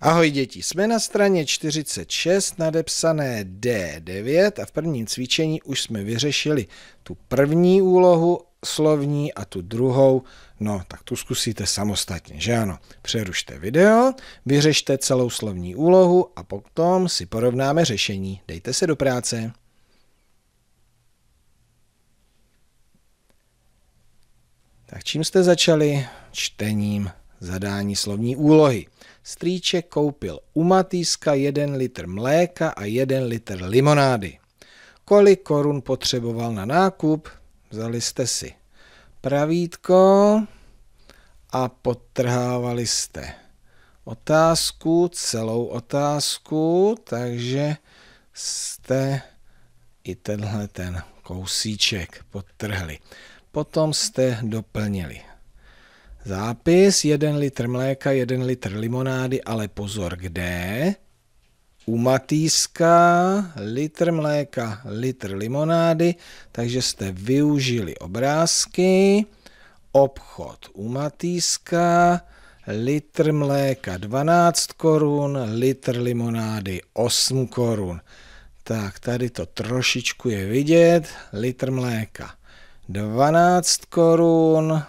Ahoj děti, jsme na straně 46 nadepsané D9 a v prvním cvičení už jsme vyřešili tu první úlohu slovní a tu druhou, no tak tu zkusíte samostatně, že ano. Přerušte video, vyřešte celou slovní úlohu a potom si porovnáme řešení. Dejte se do práce. Tak čím jste začali? Čtením zadání slovní úlohy. Strýček koupil u Matýska jeden litr mléka a jeden litr limonády. Kolik korun potřeboval na nákup? Vzali jste si pravítko a potrhávali jste otázku, celou otázku, takže jste i tenhle ten kousíček potrhli. Potom jste doplnili Zápis 1 litr mléka, 1 litr limonády, ale pozor, kde? U Matýska litr mléka, litr limonády, takže jste využili obrázky. Obchod u Matýska, litr mléka 12 korun, litr limonády 8 korun. Tak tady to trošičku je vidět, litr mléka 12 korun,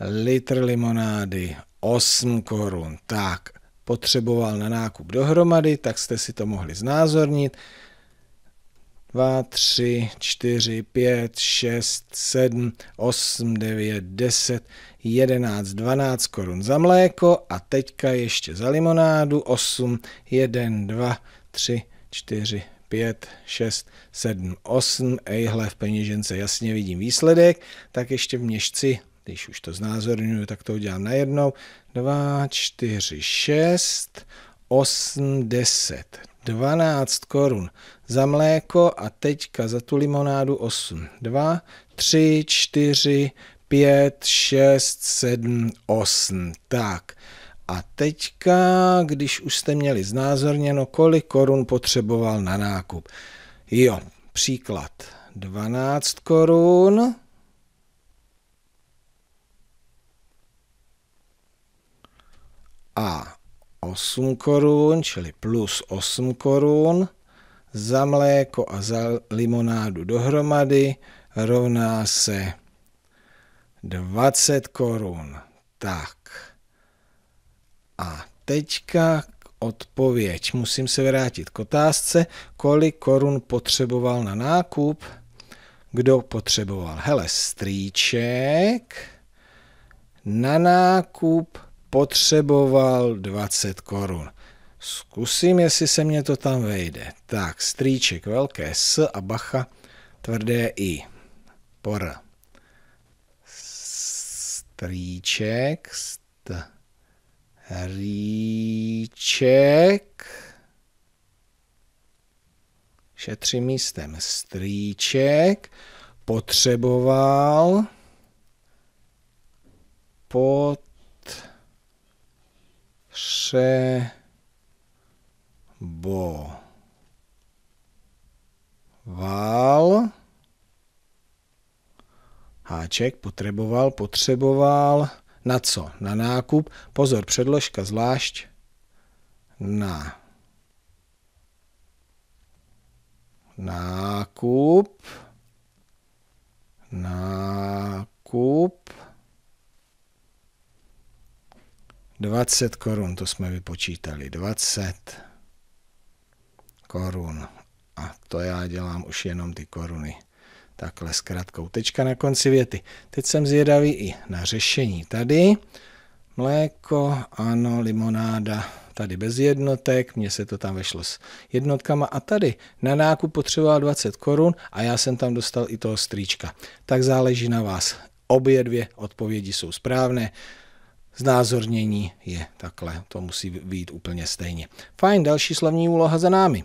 litr limonády 8 korun. Tak, potřeboval na nákup dohromady, tak jste si to mohli znázornit. 2, 3, 4, 5, 6, 7, 8, 9, 10, 11, 12 korun za mléko a teďka ještě za limonádu 8, 1, 2, 3, 4, 5, 6, 7, 8, ejhle v peněžence jasně vidím výsledek, tak ještě v měšci když už to znázorňuju, tak to udělám najednou. 2, 4, 6, 8, 10. 12 korun za mléko a teďka za tu limonádu 8. 2, 3, 4, 5, 6, 7, 8. Tak. A teďka, když už jste měli znázorněno, kolik korun potřeboval na nákup. Jo, příklad. 12 korun a 8 korun, čili plus 8 korun, za mléko a za limonádu dohromady rovná se 20 korun. Tak. A teďka odpověď. Musím se vrátit k otázce, kolik korun potřeboval na nákup. Kdo potřeboval? Hele, strýček. Na nákup potřeboval 20 korun. Zkusím, jestli se mě to tam vejde. Tak, strýček velké S a bacha tvrdé I. Por. Strýček, strýček. šetřím místem, strýček, potřeboval, pot, potřeboval háček, potřeboval, potřeboval na co? Na nákup. Pozor, předložka zvlášť na nákup nákup 20 korun, to jsme vypočítali, 20 korun. A to já dělám už jenom ty koruny. Takhle s krátkou tečka na konci věty. Teď jsem zvědavý i na řešení. Tady mléko, ano, limonáda, tady bez jednotek, mně se to tam vešlo s jednotkama a tady na nákup potřeboval 20 korun a já jsem tam dostal i toho strýčka. Tak záleží na vás. Obě dvě odpovědi jsou správné. Znázornění je takhle, to musí být úplně stejně. Fajn, další slovní úloha za námi.